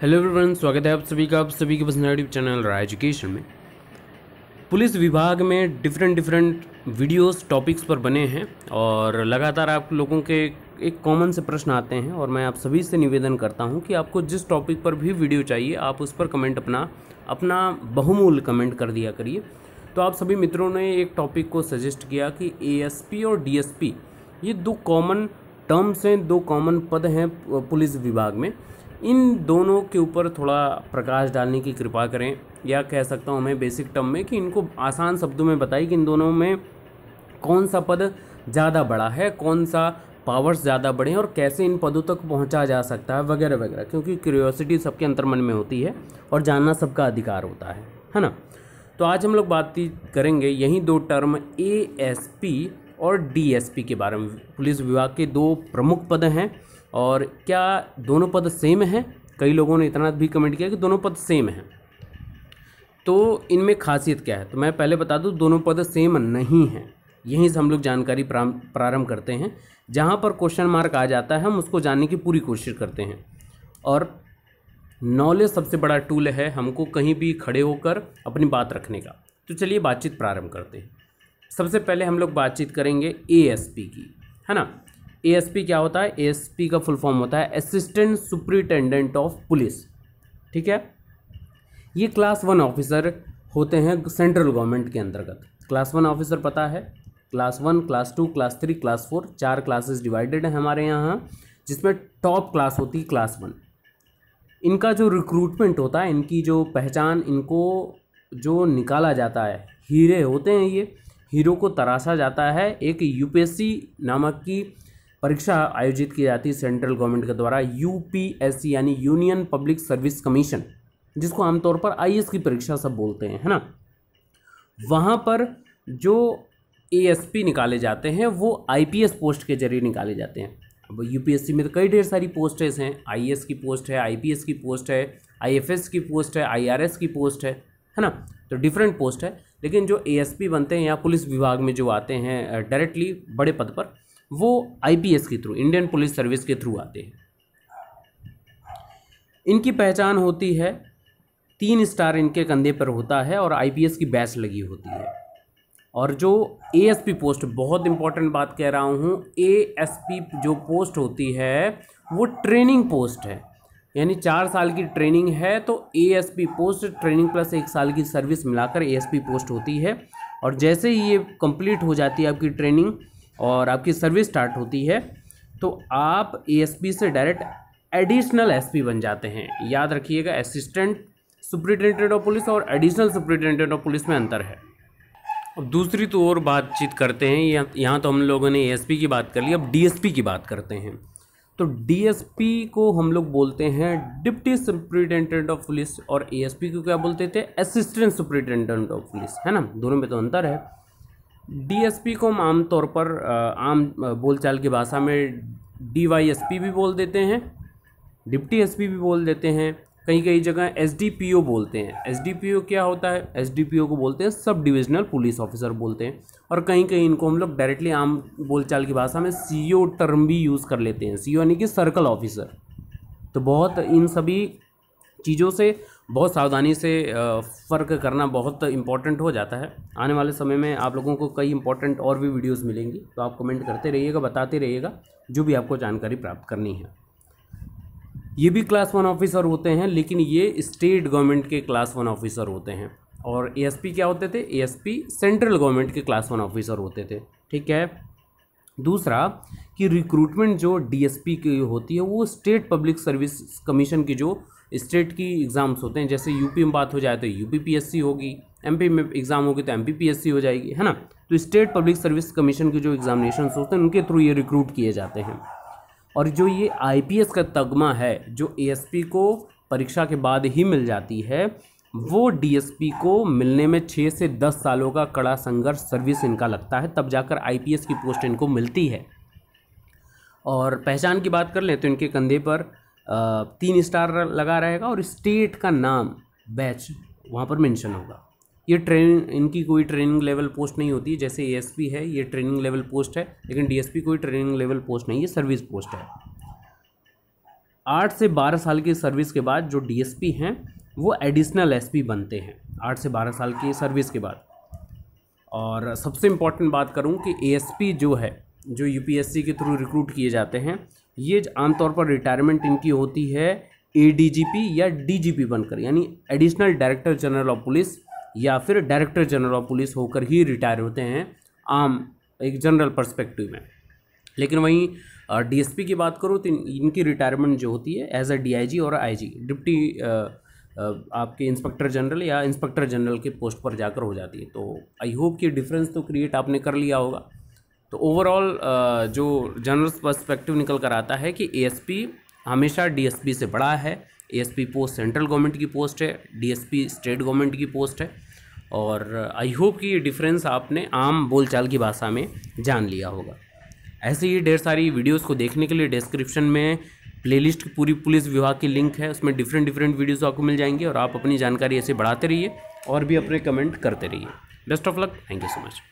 hello everyone स्वागत है आप सभी का आप सभी के पसंद यूट्यूब चैनल रहा एजुकेशन में पुलिस विभाग में डिफरेंट डिफरेंट वीडियोस टॉपिक्स पर बने हैं और लगातार आप लोगों के एक कॉमन से प्रश्न आते हैं और मैं आप सभी से निवेदन करता हूं कि आपको जिस टॉपिक पर भी वीडियो चाहिए आप उस पर कमेंट अपना अपना बहुमूल्य कमेंट कर दिया करिए तो आप सभी मित्रों ने एक टॉपिक को सजेस्ट किया कि ए और डी ये दो कॉमन टर्म्स हैं दो कॉमन पद हैं पुलिस विभाग में इन दोनों के ऊपर थोड़ा प्रकाश डालने की कृपा करें या कह सकता हूँ मैं बेसिक टर्म में कि इनको आसान शब्दों में बताएं कि इन दोनों में कौन सा पद ज़्यादा बड़ा है कौन सा पावर्स ज़्यादा हैं और कैसे इन पदों तक पहुंचा जा सकता है वगैरह वगैरह क्योंकि क्यूरियोसिटी सबके अंतर्मन में होती है और जानना सबका अधिकार होता है है ना तो आज हम लोग बात करेंगे यही दो टर्म ए एस पी और डी एस पी के बारे में पुलिस विभाग के दो प्रमुख पद हैं और क्या दोनों पद सेम हैं कई लोगों ने इतना भी कमेंट किया कि दोनों पद सेम हैं तो इनमें खासियत क्या है तो मैं पहले बता दूँ दोनों पद सेम नहीं हैं यहीं से हम लोग जानकारी प्रारंभ करते हैं जहाँ पर क्वेश्चन मार्क आ जाता है हम उसको जानने की पूरी कोशिश करते हैं और नॉलेज सबसे बड़ा टूल है हमको कहीं भी खड़े होकर अपनी बात रखने का तो चलिए बातचीत प्रारंभ करते हैं सबसे पहले हम लोग बातचीत करेंगे ए की है ना एएसपी क्या होता है एएसपी का फुल फॉर्म होता है असिस्टेंट सुप्रिटेंडेंट ऑफ पुलिस ठीक है ये क्लास वन ऑफिसर होते हैं सेंट्रल गवर्नमेंट के अंतर्गत क्लास वन ऑफिसर पता है class one class two class three class four चार क्लासेस डिवाइडेड हैं हमारे यहाँ जिसमें टॉप क्लास होती है क्लास वन इनका जो रिक्रूटमेंट होता है इनकी जो पहचान इनको जो निकाला जाता है हीरे होते हैं ये हीरो को तराशा जाता है एक यूपीएससी नामक की परीक्षा आयोजित की जाती है सेंट्रल गवर्नमेंट के द्वारा यूपीएससी यानी यूनियन पब्लिक सर्विस कमीशन जिसको आमतौर पर आई की परीक्षा सब बोलते हैं है ना वहाँ पर जो ए निकाले जाते हैं वो आई पोस्ट के जरिए निकाले जाते हैं अब यूपीएससी में तो कई ढेर सारी पोस्टेस हैं आई की पोस्ट है आई की पोस्ट है आई की पोस्ट है आई की पोस्ट है है ना तो डिफरेंट पोस्ट है लेकिन जो ए बनते हैं या पुलिस विभाग में जो आते हैं डायरेक्टली बड़े पद पर वो आईपीएस के थ्रू इंडियन पुलिस सर्विस के थ्रू आते हैं इनकी पहचान होती है तीन स्टार इनके कंधे पर होता है और आईपीएस की बैच लगी होती है और जो एएसपी पोस्ट बहुत इंपॉर्टेंट बात कह रहा हूँ एएसपी जो पोस्ट होती है वो ट्रेनिंग पोस्ट है यानी चार साल की ट्रेनिंग है तो एएसपी पोस्ट ट्रेनिंग प्लस एक साल की सर्विस मिलाकर एएसपी पोस्ट होती है और जैसे ही ये कंप्लीट हो जाती है आपकी ट्रेनिंग और आपकी सर्विस स्टार्ट होती है तो आप एएसपी से डायरेक्ट एडिशनल एसपी बन जाते हैं याद रखिएगा असिस्टेंट सुपरिटेंडेंट ऑफ पुलिस और एडिशनल सुप्रिटेंडेंट ऑफ पुलिस में अंतर है अब दूसरी तो और बातचीत करते हैं यहाँ तो हम लोगों ने एएसपी की बात कर ली अब डीएसपी की बात करते हैं तो डीएसपी को हम लोग बोलते हैं डिप्टी सुपरिटेंडेंट ऑफ पुलिस और एएसपी को क्या बोलते थे असिस्टेंट सुपरिटेंडेंट ऑफ पुलिस है ना दोनों में तो अंतर है डीएसपी को हम आमतौर पर आम बोलचाल की भाषा में डीवाईएसपी भी बोल देते हैं डिप्टी एसपी भी बोल देते हैं कहीं कई जगह एसडीपीओ बोलते हैं एसडीपीओ क्या होता है एसडीपीओ को बोलते हैं सब डिविजनल पुलिस ऑफिसर बोलते हैं और कहीं कहीं इनको हम लोग डायरेक्टली आम बोलचाल की भाषा में सीईओ टर्म भी यूज़ कर लेते हैं सीईओ यानी कि सर्कल ऑफिसर तो बहुत इन सभी चीज़ों से बहुत सावधानी से फ़र्क करना बहुत इंपॉर्टेंट हो जाता है आने वाले समय में आप लोगों को कई इंपॉर्टेंट और भी वीडियोस मिलेंगी तो आप कमेंट करते रहिएगा बताते रहिएगा जो भी आपको जानकारी प्राप्त करनी है ये भी क्लास वन ऑफिसर होते हैं लेकिन ये स्टेट गवर्नमेंट के क्लास वन ऑफिसर होते हैं और ए क्या होते थे ए सेंट्रल गवर्नमेंट के क्लास वन ऑफिसर होते थे ठीक है दूसरा कि रिक्रूटमेंट जो डीएसपी की होती है वो स्टेट पब्लिक सर्विस कमीशन की जो स्टेट की एग्ज़ाम्स होते हैं जैसे यूपी में बात हो जाए तो यूपीपीएससी होगी एमपी में एग्ज़ाम होगी तो एमपीपीएससी हो जाएगी है ना तो स्टेट पब्लिक सर्विस कमीशन के जो एग्जामिनेशन होते हैं उनके थ्रू ये रिक्रूट किए जाते हैं और जो ये आईपीएस का तगमा है जो एएसपी को परीक्षा के बाद ही मिल जाती है वो डीएसपी को मिलने में छः से दस सालों का कड़ा संघर्ष सर्विस इनका लगता है तब जाकर आईपीएस की पोस्ट इनको मिलती है और पहचान की बात कर लें तो इनके कंधे पर तीन स्टार लगा रहेगा और स्टेट का नाम बैच वहाँ पर मेंशन होगा ये ट्रेनिंग इनकी कोई ट्रेनिंग लेवल पोस्ट नहीं होती जैसे ए है ये ट्रेनिंग लेवल पोस्ट है लेकिन डी कोई ट्रेनिंग लेवल पोस्ट नहीं ये सर्विस पोस्ट है आठ से बारह साल की सर्विस के बाद जो डीएसपी हैं वो एडिशनल एस बनते हैं आठ से बारह साल की सर्विस के बाद और सबसे इम्पॉर्टेंट बात करूँ कि ए जो है जो यू के थ्रू रिक्रूट किए जाते हैं ये आमतौर पर रिटायरमेंट इनकी होती है ए या पी बनकर यानी additional director general of police या फिर डायरेक्टर जनरल ऑफ पुलिस होकर ही रिटायर होते हैं आम एक जनरल पर्सपेक्टिव में लेकिन वहीं डीएसपी की बात करूँ तो इनकी रिटायरमेंट जो होती है एज अ डीआईजी और आईजी डिप्टी आपके इंस्पेक्टर जनरल या इंस्पेक्टर जनरल के पोस्ट पर जाकर हो जाती है तो आई होप कि डिफरेंस तो क्रिएट आपने कर लिया होगा तो ओवरऑल जो जनरल पर्सपेक्टिव निकल कर आता है कि एएसपी हमेशा डीएसपी से बड़ा है एएसपी पोस्ट सेंट्रल गवर्नमेंट की पोस्ट है डीएसपी स्टेट गवर्नमेंट की पोस्ट है और आई होप कि ये डिफरेंस आपने आम बोलचाल की भाषा में जान लिया होगा ऐसे ही ढेर सारी वीडियोस को देखने के लिए डिस्क्रिप्शन में प्लेलिस्ट लिस्ट पूरी पुलिस विभाग की लिंक है उसमें डिफरेंट डिफरेंट वीडियोस आपको मिल जाएंगे और आप अपनी जानकारी ऐसे बढ़ाते रहिए और भी अपने कमेंट करते रहिए best of luck thank you so much